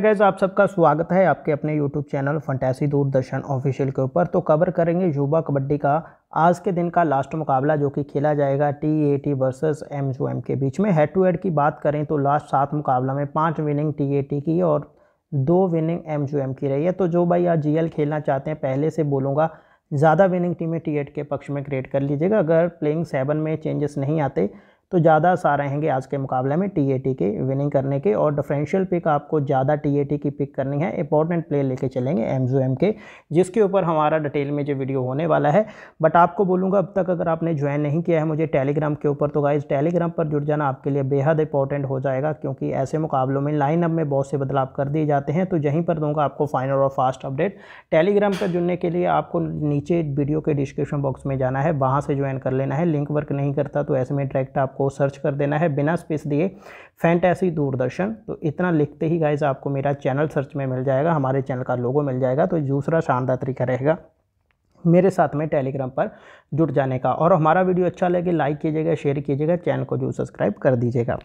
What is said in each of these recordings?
gas आप सबका स्वागत है आपके अपने YouTube channel fantasy Doordarshan official के ऊपर तो कवर करेंगे युवा कबड्डी का आज के दिन का लास्ट मुकाबला जो कि खेला जाएगा T A T versus M जो एम के बीच में हेड टू हेड की बात करें तो लास्ट सात मुकाबला में पाँच विनिंग टी ए टी की और दो विनिंग एम जो एम की रही है तो जो भाई आज जी खेलना चाहते हैं पहले से बोलूँगा ज़्यादा विनिंग टीमें टी एट के पक्ष में क्रिएट कर लीजिएगा अगर प्लेइंग सेवन में चेंजेस नहीं आते तो ज़्यादा आसार रहेंगे आज के मुकाबले में टी के विनिंग करने के और डिफरेंशियल पिक आपको ज़्यादा टी की पिक करनी है इंपॉर्टेंट प्लेयर लेके चलेंगे एम के जिसके ऊपर हमारा डिटेल में जो वीडियो होने वाला है बट आपको बोलूँगा अब तक अगर आपने ज्वाइन नहीं किया है मुझे टेलीग्राम के ऊपर तो गाइज टेलीग्राम पर जुड़ जाना आपके लिए बेहद इंपॉर्टेंट हो जाएगा क्योंकि ऐसे मुकाबलों में लाइनअप में बहुत से बदलाव कर दिए जाते हैं तो यहीं पर दूंगा आपको फाइनल और फास्ट अपडेट टेलीग्राम पर जुड़ने के लिए आपको नीचे वीडियो के डिस्क्रिप्शन बॉक्स में जाना है वहाँ से ज्वाइन कर लेना है लिंक वर्क नहीं करता तो ऐसे में डायरेक्ट आपको आपको सर्च कर देना है बिना स्पेस दिए फैंटेसी दूरदर्शन तो इतना लिखते ही गाइज आपको मेरा चैनल सर्च में मिल जाएगा हमारे चैनल का लोगो मिल जाएगा तो दूसरा शानदार तरीका रहेगा मेरे साथ में टेलीग्राम पर जुड़ जाने का और हमारा वीडियो अच्छा लगे लाइक कीजिएगा शेयर कीजिएगा चैनल को जो सब्सक्राइब कर दीजिएगा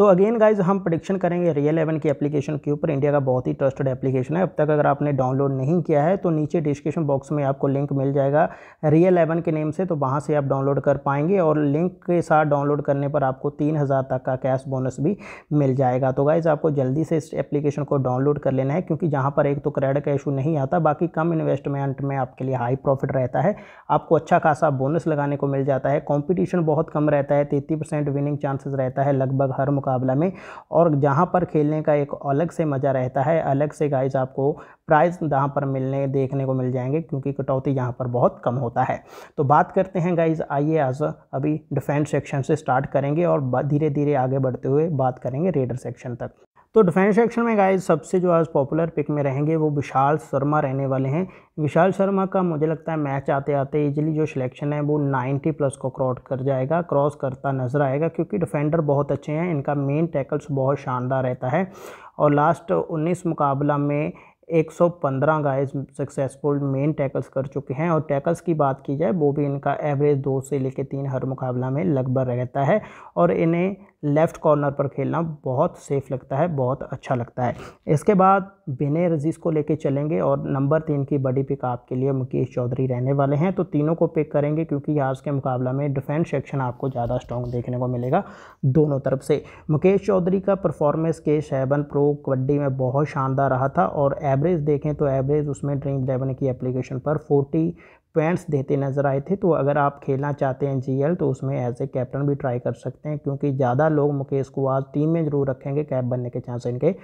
तो अगेन गाइज हम प्रडिक्शन करेंगे रियल एवन की एप्लीकेशन के ऊपर इंडिया का बहुत ही ट्रस्टेड एप्लीकेशन है अब तक अगर आपने डाउनलोड नहीं किया है तो नीचे डिस्क्रिप्शन बॉक्स में आपको लिंक मिल जाएगा रियल एवन के नेम से तो वहाँ से आप डाउनलोड कर पाएंगे और लिंक के साथ डाउनलोड करने पर आपको तीन हज़ार तक का कैश बोनस भी मिल जाएगा तो गाइज़ आपको जल्दी से इस एप्लीकेशन को डाउनलोड कर लेना है क्योंकि जहाँ पर एक तो क्रेडिट का इशू नहीं आता बाकी कम इन्वेस्टमेंट में आपके लिए हाई प्रॉफिट रहता है आपको अच्छा खासा बोनस लगाने को मिल जाता है कॉम्पिटिशन बहुत कम रहता है तेती विनिंग चांसेस रहता है लगभग हर मुकाम मुकाबला में और जहाँ पर खेलने का एक अलग से मज़ा रहता है अलग से गाइज आपको प्राइज़ जहाँ पर मिलने देखने को मिल जाएंगे क्योंकि कटौती यहाँ पर बहुत कम होता है तो बात करते हैं गाइज आइए आज अभी डिफेंस सेक्शन से स्टार्ट करेंगे और धीरे धीरे आगे बढ़ते हुए बात करेंगे रेडर सेक्शन तक तो डिफेंस सेक्शन में गाइस सबसे जो आज पॉपुलर पिक में रहेंगे वो विशाल शर्मा रहने वाले हैं विशाल शर्मा का मुझे लगता है मैच आते आते इजिली जो सिलेक्शन है वो 90 प्लस को क्रॉस कर जाएगा क्रॉस करता नजर आएगा क्योंकि डिफेंडर बहुत अच्छे हैं इनका मेन टैकल्स बहुत शानदार रहता है और लास्ट उन्नीस मुकाबला में 115 गाइज सक्सेसफुल मेन टैकल्स कर चुके हैं और टैकल्स की बात की जाए वो भी इनका एवरेज दो से लेकर तीन हर मुकाबला में लगभग रहता है और इन्हें लेफ़्ट कॉर्नर पर खेलना बहुत सेफ़ लगता है बहुत अच्छा लगता है इसके बाद बिने रजीज़ को लेके चलेंगे और नंबर तीन की बड़ी पिक आपके लिए मुकेश चौधरी रहने वाले हैं तो तीनों को पिक करेंगे क्योंकि आज के मुकाबला में डिफेंस सेक्शन आपको ज़्यादा स्ट्रॉन्ग देखने को मिलेगा दोनों तरफ से मुकेश चौधरी का परफॉर्मेंस के सेवन प्रो कबड्डी में बहुत शानदार रहा था और एवरेज देखें तो एवरेज उसमें ड्रीम इलेवन की एप्लीकेशन पर फोर्टी पैंट्स देते नज़र आए थे तो अगर आप खेलना चाहते हैं जीएल तो उसमें एज ए कैप्टन भी ट्राई कर सकते हैं क्योंकि ज़्यादा लोग मुकेश को आज टीम में ज़रूर रखेंगे कैप बनने के चांस इनके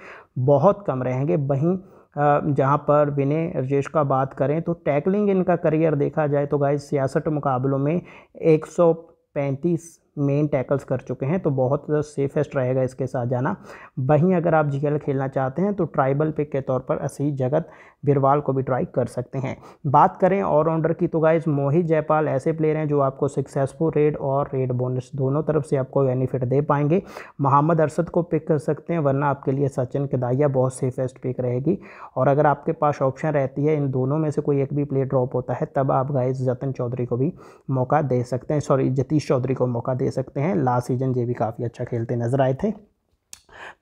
बहुत कम रहेंगे वहीं जहाँ पर विनय रजेश का बात करें तो टैकलिंग इनका करियर देखा जाए तो गाय सियासठ मुकाबलों में एक पैंतीस मेन टैकल्स कर चुके हैं तो बहुत सेफेस्ट रहेगा इसके साथ जाना वहीं अगर आप जी खेलना चाहते हैं तो ट्राइबल पिक के तौर पर असी जगत बिरवाल को भी ट्राई कर सकते हैं बात करें ऑलराउंडर की तो गाइज मोहित जयपाल ऐसे प्लेयर हैं जो आपको सक्सेसफुल रेड और रेड बोनस दोनों तरफ से आपको बेनिफिट दे पाएंगे मोहम्मद अरसद को पिक कर सकते हैं वरना आपके लिए सचिन केदाइया बहुत सेफेस्ट पिक रहेगी और अगर आपके पास ऑप्शन रहती है इन दोनों में से कोई एक भी प्लेयर ड्रॉप होता है तब आप गाइज जतन चौधरी को भी मौका दे सकते हैं सॉरी जतीश चौधरी को मौका दे दे सकते हैं लास्ट सीजन ये भी काफ़ी अच्छा खेलते नज़र आए थे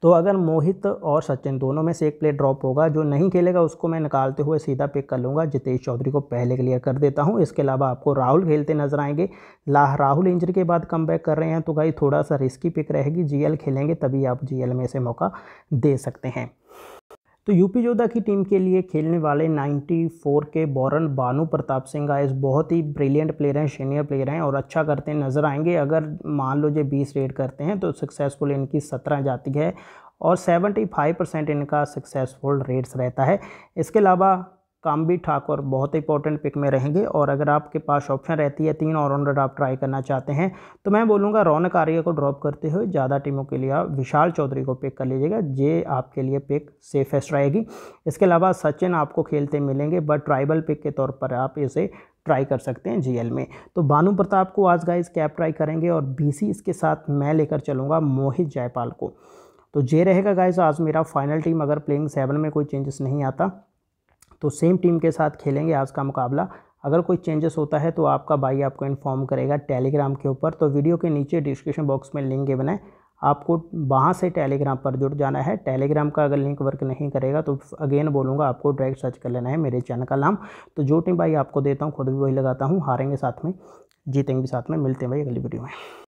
तो अगर मोहित और सचिन दोनों में से एक प्लेयर ड्रॉप होगा जो नहीं खेलेगा उसको मैं निकालते हुए सीधा पिक कर लूँगा जितेश चौधरी को पहले क्लियर कर देता हूँ इसके अलावा आपको राहुल खेलते नजर आएंगे लाह राहुल इंजरी के बाद कम बैक कर रहे हैं तो भाई थोड़ा सा रिस्की पिक रहेगी जीएल खेलेंगे तभी आप जीएल में से मौका दे सकते हैं तो यूपी जोधा की टीम के लिए खेलने वाले 94 के बोरन बानू प्रताप सिंह आयस बहुत ही ब्रिलियंट प्लेयर हैं सीनियर प्लेयर हैं और अच्छा करते नज़र आएंगे अगर मान लो जो बीस रेड करते हैं तो सक्सेसफुल इनकी सत्रह जाती है और 75 परसेंट इनका सक्सेसफुल रेट्स रहता है इसके अलावा काम्बी ठाकुर बहुत इंपॉर्टेंट पिक में रहेंगे और अगर आपके पास ऑप्शन रहती है तीन ऑलराउंडर आप ट्राई करना चाहते हैं तो मैं बोलूँगा रौनक आर्य को ड्रॉप करते हुए ज़्यादा टीमों के लिए आप विशाल चौधरी को पिक कर लीजिएगा ये आपके लिए पिक सेफेस्ट रहेगी इसके अलावा सचिन आपको खेलते मिलेंगे बट ट्राइबल पिक के तौर पर आप इसे ट्राई कर सकते हैं जीएल में तो भानु प्रताप को आज गाइस कैप ट्राई करेंगे और बीसी इसके साथ मैं लेकर चलूँगा मोहित जयपाल को तो जे रहेगा गाइस आज मेरा फाइनल टीम अगर प्लेइंग सेवन में कोई चेंजेस नहीं आता तो सेम टीम के साथ खेलेंगे आज का मुकाबला अगर कोई चेंजेस होता है तो आपका भाई आपको इन्फॉर्म करेगा टेलीग्राम के ऊपर तो वीडियो के नीचे डिस्क्रिप्शन बॉक्स में लिंक गिवन है आपको वहाँ से टेलीग्राम पर जुड़ जाना है टेलीग्राम का अगर लिंक वर्क नहीं करेगा तो अगेन बोलूँगा आपको डायरेक्ट सर्च कर लेना है मेरे चैनल का नाम तो जो टीम भाई आपको देता हूँ खुद भी वही लगाता हूँ हारेंगे साथ में जीतेंगे भी साथ में मिलते हैं भाई अगली वीडियो में